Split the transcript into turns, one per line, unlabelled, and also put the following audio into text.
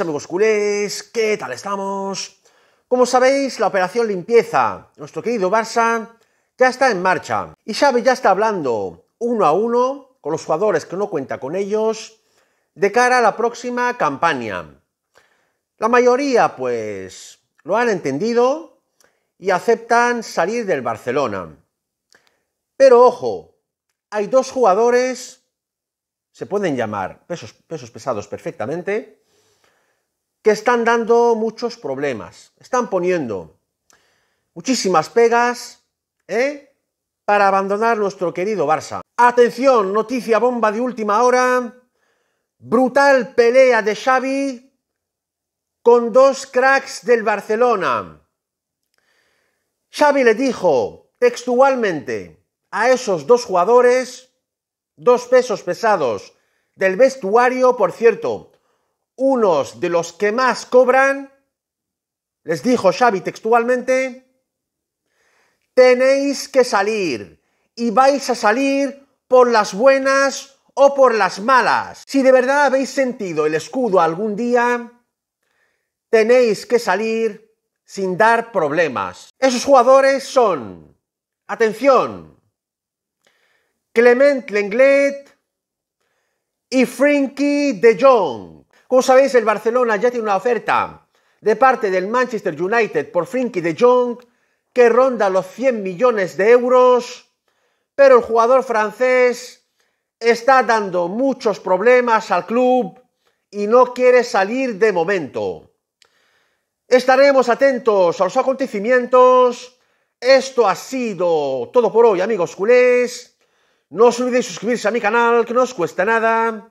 amigos culés, ¿qué tal estamos? Como sabéis, la operación limpieza, nuestro querido Barça, ya está en marcha. Y Xavi ya está hablando uno a uno con los jugadores que no cuenta con ellos de cara a la próxima campaña. La mayoría, pues, lo han entendido y aceptan salir del Barcelona. Pero ojo, hay dos jugadores, se pueden llamar pesos, pesos pesados perfectamente, que están dando muchos problemas. Están poniendo muchísimas pegas ¿eh? para abandonar nuestro querido Barça. Atención, noticia bomba de última hora. Brutal pelea de Xavi con dos cracks del Barcelona. Xavi le dijo textualmente a esos dos jugadores, dos pesos pesados del vestuario, por cierto, unos de los que más cobran, les dijo Xavi textualmente, tenéis que salir y vais a salir por las buenas o por las malas. Si de verdad habéis sentido el escudo algún día, tenéis que salir sin dar problemas. Esos jugadores son, atención, Clement Lenglet y Frankie de Jong. Como sabéis, el Barcelona ya tiene una oferta de parte del Manchester United por Frinky de Jong que ronda los 100 millones de euros, pero el jugador francés está dando muchos problemas al club y no quiere salir de momento. Estaremos atentos a los acontecimientos. Esto ha sido todo por hoy, amigos culés. No os olvidéis suscribirse a mi canal, que no os cuesta nada